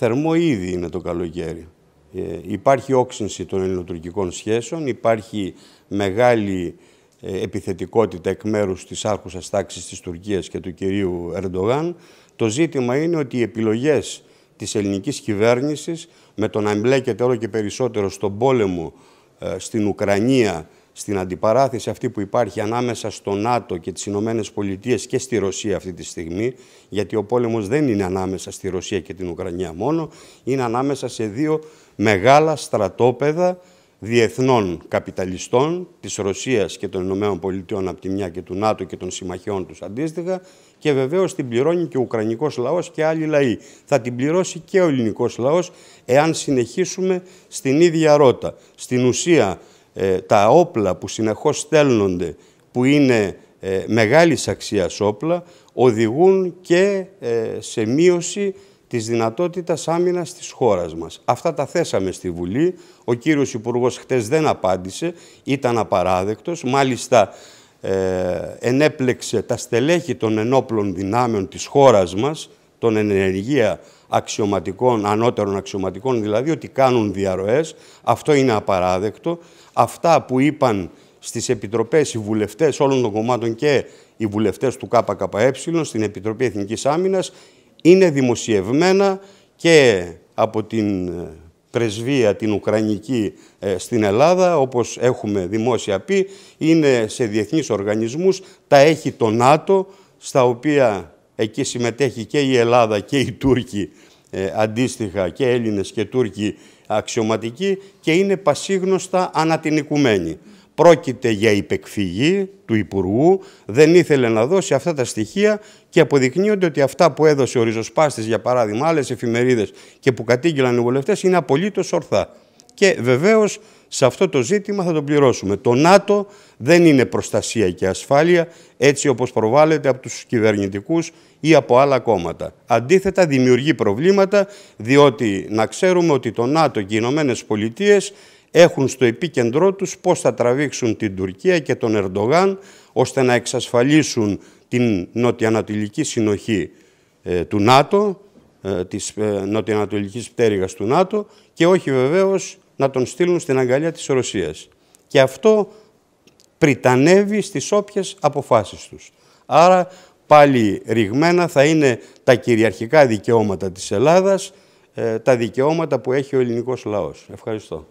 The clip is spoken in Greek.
Θερμό ήδη είναι το καλοκαίρι. Ε, υπάρχει όξυνση των ελληνοτουρκικών σχέσεων, υπάρχει μεγάλη ε, επιθετικότητα εκ μέρους της άρχουσας τάξης της Τουρκίας και του κυρίου Ερντογάν. Το ζήτημα είναι ότι οι επιλογές της ελληνικής κυβέρνησης με το να εμπλέκεται όλο και περισσότερο στον πόλεμο ε, στην Ουκρανία στην αντιπαράθεση αυτή που υπάρχει ανάμεσα στο ΝΑΤΟ και τις Ηνωμένες Πολιτείες και στη Ρωσία αυτή τη στιγμή, γιατί ο πόλεμος δεν είναι ανάμεσα στη Ρωσία και την Ουκρανία μόνο, είναι ανάμεσα σε δύο μεγάλα στρατόπεδα διεθνών καπιταλιστών της Ρωσίας και των Ηνωμένων Πολιτείων από τη μια και του ΝΑΤΟ και των συμμαχιών τους αντίστοιχα και βεβαίως την πληρώνει και ο Ουκρανικός λαός και άλλοι λαοί. Θα την πληρώσει και ο ελληνικός λαός εάν συνεχίσουμε στην ίδια ρότα. Στην ουσία ε, τα όπλα που συνεχώς στέλνονται, που είναι μεγάλη μεγάλης αξίας όπλα, οδηγούν και ε, σε μείωση της δυνατότητας άμυνας της χώρας μας. Αυτά τα θέσαμε στη Βουλή. Ο κύριος Υπουργός χτες δεν απάντησε, ήταν απαράδεκτος. Μάλιστα ε, ενέπλεξε τα στελέχη των ενόπλων δυνάμεων της χώρας μας, των ενεργεία αξιωματικών, ανώτερων αξιωματικών, δηλαδή ότι κάνουν διαρροές. Αυτό είναι απαράδεκτο. Αυτά που είπαν στις επιτροπές οι βουλευτές όλων των κομμάτων και οι βουλευτές του ΚΚΕ στην Επιτροπή Εθνικής Άμυνας είναι δημοσιευμένα και από την ε, πρεσβεία την Ουκρανική ε, στην Ελλάδα, όπως έχουμε δημόσια πει, είναι σε διεθνείς οργανισμούς, τα έχει το ΝΑΤΟ, στα οποία Εκεί συμμετέχει και η Ελλάδα και οι Τούρκοι ε, αντίστοιχα και Έλληνες και Τούρκοι αξιωματικοί και είναι πασίγνωστα ανατινικουμένοι. Πρόκειται για υπεκφυγή του Υπουργού, δεν ήθελε να δώσει αυτά τα στοιχεία και αποδεικνύονται ότι αυτά που έδωσε ο Ριζοσπάστης, για παράδειγμα, άλλες εφημερίδες και που κατήγγυλαν οι βουλευτές είναι απολύτως ορθά. Και βεβαίως σε αυτό το ζήτημα θα το πληρώσουμε. Το ΝΑΤΟ δεν είναι προστασία και ασφάλεια έτσι όπως προβάλλεται από τους κυβερνητικούς ή από άλλα κόμματα. Αντίθετα δημιουργεί προβλήματα διότι να ξέρουμε ότι το ΝΑΤΟ και οι Ηνωμένες Πολιτείες έχουν στο επίκεντρό τους πώς θα τραβήξουν την Τουρκία και τον Ερντογάν ώστε να εξασφαλίσουν την νοτιοανατολική συνοχή ε, του ΝΑΤΟ, ε, της ε, νοτιοανατολικής πτέρυγας του ΝΑΤΟ και όχι βεβαίως να τον στείλουν στην αγκαλιά της Ρωσίας. Και αυτό πριτανεύει στις όποιες αποφάσεις τους. Άρα πάλι ρηγμένα θα είναι τα κυριαρχικά δικαιώματα της Ελλάδας, ε, τα δικαιώματα που έχει ο ελληνικός λαός. Ευχαριστώ.